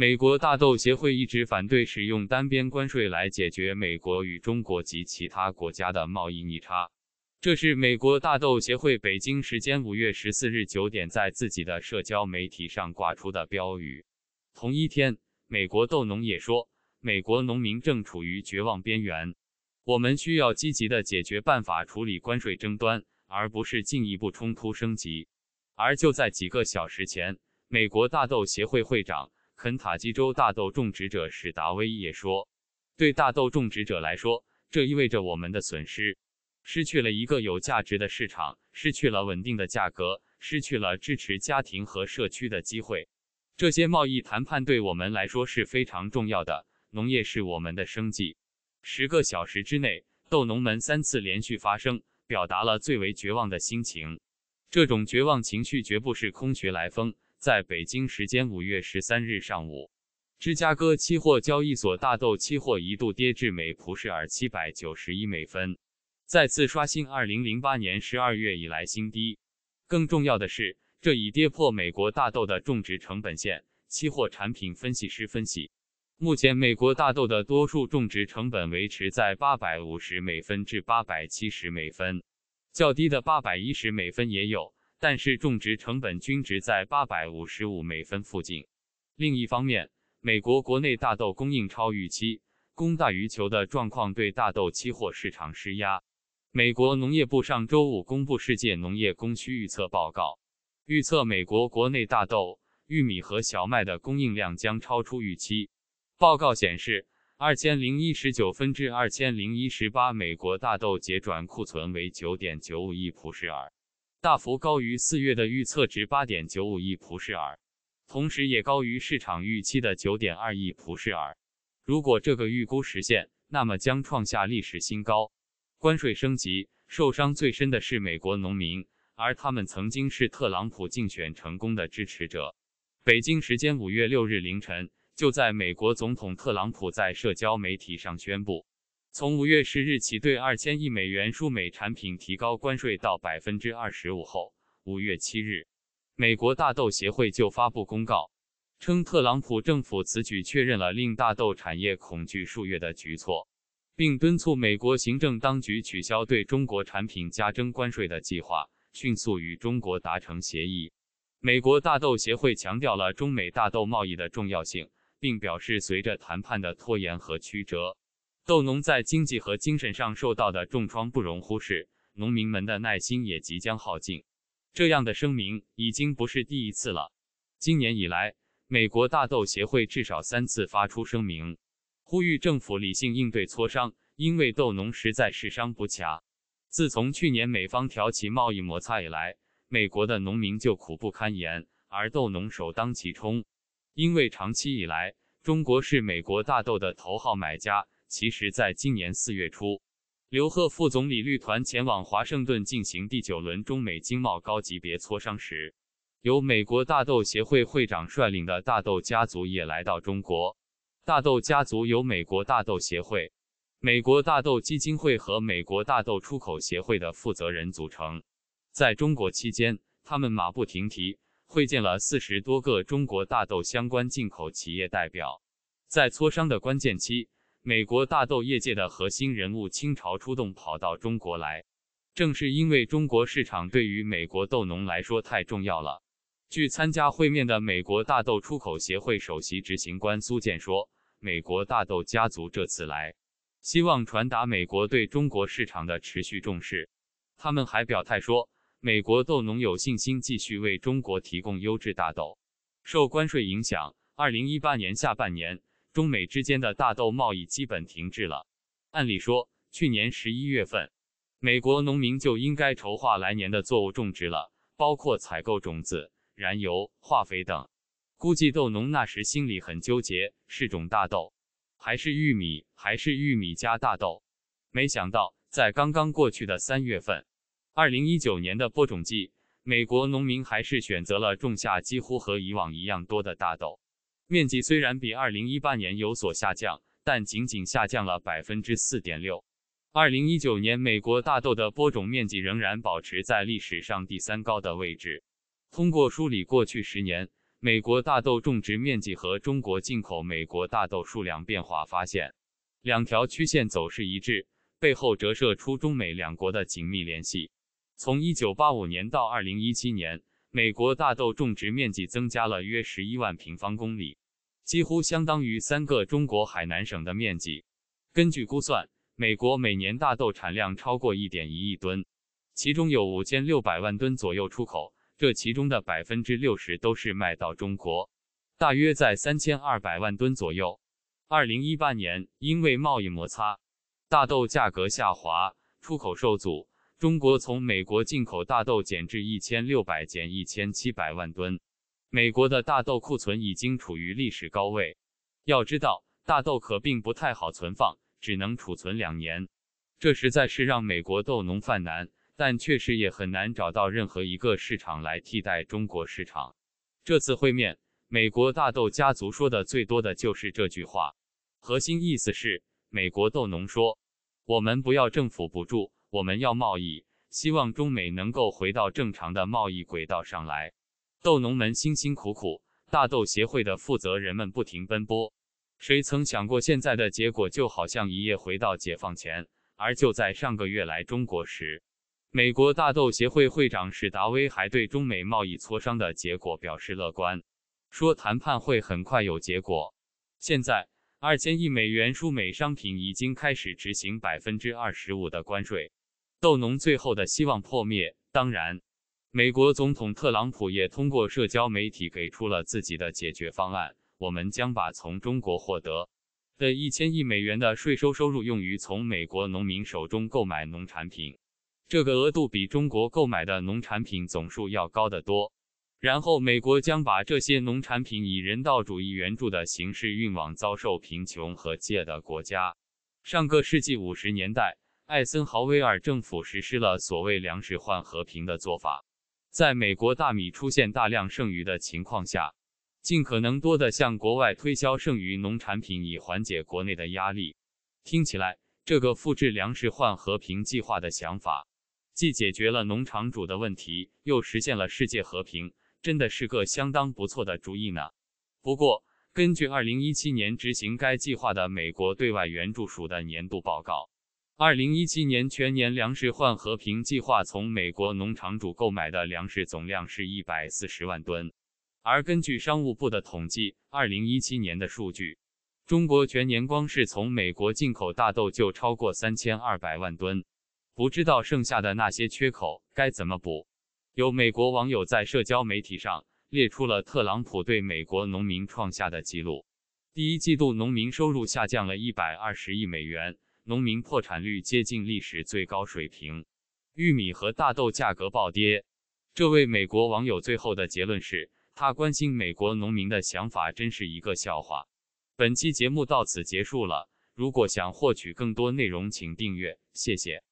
美国大豆协会一直反对使用单边关税来解决美国与中国及其他国家的贸易逆差，这是美国大豆协会北京时间五月十四日九点在自己的社交媒体上挂出的标语。同一天，美国豆农也说，美国农民正处于绝望边缘，我们需要积极的解决办法处理关税争端，而不是进一步冲突升级。而就在几个小时前，美国大豆协会会长。肯塔基州大豆种植者史达威也说：“对大豆种植者来说，这意味着我们的损失，失去了一个有价值的市场，失去了稳定的价格，失去了支持家庭和社区的机会。这些贸易谈判对我们来说是非常重要的。农业是我们的生计。”十个小时之内，豆农们三次连续发声，表达了最为绝望的心情。这种绝望情绪绝不是空穴来风。在北京时间五月十三日上午，芝加哥期货交易所大豆期货一度跌至每普式尔七百九十一美分，再次刷新二零零八年十二月以来新低。更重要的是，这已跌破美国大豆的种植成本线。期货产品分析师分析，目前美国大豆的多数种植成本维持在八百五十美分至八百七十美分，较低的八百一十美分也有。但是种植成本均值在八百五十五美分附近。另一方面，美国国内大豆供应超预期，供大于求的状况对大豆期货市场施压。美国农业部上周五公布世界农业供需预测报告，预测美国国内大豆、玉米和小麦的供应量将超出预期。报告显示，二千零一十九分之二千零一十八美国大豆结转库存为九点九五亿普什尔。大幅高于四月的预测值八点九五亿普世尔，同时也高于市场预期的九点二亿普世尔。如果这个预估实现，那么将创下历史新高。关税升级受伤最深的是美国农民，而他们曾经是特朗普竞选成功的支持者。北京时间五月六日凌晨，就在美国总统特朗普在社交媒体上宣布。从五月十日起，对二千亿美元输美产品提高关税到百分之二十五后，五月七日，美国大豆协会就发布公告称，特朗普政府此举确认了令大豆产业恐惧数月的举措，并敦促美国行政当局取消对中国产品加征关税的计划，迅速与中国达成协议。美国大豆协会强调了中美大豆贸易的重要性，并表示，随着谈判的拖延和曲折。豆农在经济和精神上受到的重创不容忽视，农民们的耐心也即将耗尽。这样的声明已经不是第一次了。今年以来，美国大豆协会至少三次发出声明，呼吁政府理性应对磋商，因为豆农实在是伤不暇。自从去年美方挑起贸易摩擦以来，美国的农民就苦不堪言，而豆农首当其冲，因为长期以来，中国是美国大豆的头号买家。其实，在今年四月初，刘鹤副总理率团前往华盛顿进行第九轮中美经贸高级别磋商时，由美国大豆协会会长率领的大豆家族也来到中国。大豆家族由美国大豆协会、美国大豆基金会和美国大豆出口协会的负责人组成。在中国期间，他们马不停蹄会见了四十多个中国大豆相关进口企业代表。在磋商的关键期。美国大豆业界的核心人物倾巢出动，跑到中国来，正是因为中国市场对于美国豆农来说太重要了。据参加会面的美国大豆出口协会首席执行官苏建说，美国大豆家族这次来，希望传达美国对中国市场的持续重视。他们还表态说，美国豆农有信心继续为中国提供优质大豆。受关税影响，二零一八年下半年。中美之间的大豆贸易基本停滞了。按理说，去年十一月份，美国农民就应该筹划来年的作物种植了，包括采购种子、燃油、化肥等。估计豆农那时心里很纠结：是种大豆，还是玉米，还是玉米加大豆？没想到，在刚刚过去的三月份，二零一九年的播种季，美国农民还是选择了种下几乎和以往一样多的大豆。面积虽然比二零一八年有所下降，但仅仅下降了百分之四点六。二零一九年，美国大豆的播种面积仍然保持在历史上第三高的位置。通过梳理过去十年美国大豆种植面积和中国进口美国大豆数量变化，发现两条曲线走势一致，背后折射出中美两国的紧密联系。从一九八五年到二零一七年，美国大豆种植面积增加了约十一万平方公里。几乎相当于三个中国海南省的面积。根据估算，美国每年大豆产量超过一点一亿吨，其中有五千六百万吨左右出口，这其中的百分之六十都是卖到中国，大约在三千二百万吨左右。二零一八年因为贸易摩擦，大豆价格下滑，出口受阻，中国从美国进口大豆减至一千六百减一千七百万吨。美国的大豆库存已经处于历史高位。要知道，大豆可并不太好存放，只能储存两年，这实在是让美国豆农犯难。但确实也很难找到任何一个市场来替代中国市场。这次会面，美国大豆家族说的最多的就是这句话，核心意思是：美国豆农说，我们不要政府补助，我们要贸易，希望中美能够回到正常的贸易轨道上来。豆农们辛辛苦苦，大豆协会的负责人们不停奔波，谁曾想过现在的结果就好像一夜回到解放前？而就在上个月来中国时，美国大豆协会会长史达威还对中美贸易磋商的结果表示乐观，说谈判会很快有结果。现在，二千亿美元输美商品已经开始执行百分之二十五的关税，豆农最后的希望破灭。当然。美国总统特朗普也通过社交媒体给出了自己的解决方案。我们将把从中国获得的一千亿美元的税收收入用于从美国农民手中购买农产品，这个额度比中国购买的农产品总数要高得多。然后，美国将把这些农产品以人道主义援助的形式运往遭受贫穷和饥的国家。上个世纪五十年代，艾森豪威尔政府实施了所谓“粮食换和平”的做法。在美国大米出现大量剩余的情况下，尽可能多的向国外推销剩余农产品，以缓解国内的压力。听起来，这个“复制粮食换和平”计划的想法，既解决了农场主的问题，又实现了世界和平，真的是个相当不错的主意呢。不过，根据2017年执行该计划的美国对外援助署的年度报告。二零一七年全年粮食换和平计划从美国农场主购买的粮食总量是一百四十万吨，而根据商务部的统计，二零一七年的数据，中国全年光是从美国进口大豆就超过三千二百万吨，不知道剩下的那些缺口该怎么补。有美国网友在社交媒体上列出了特朗普对美国农民创下的记录：第一季度农民收入下降了一百二十亿美元。农民破产率接近历史最高水平，玉米和大豆价格暴跌。这位美国网友最后的结论是：他关心美国农民的想法真是一个笑话。本期节目到此结束了。如果想获取更多内容，请订阅，谢谢。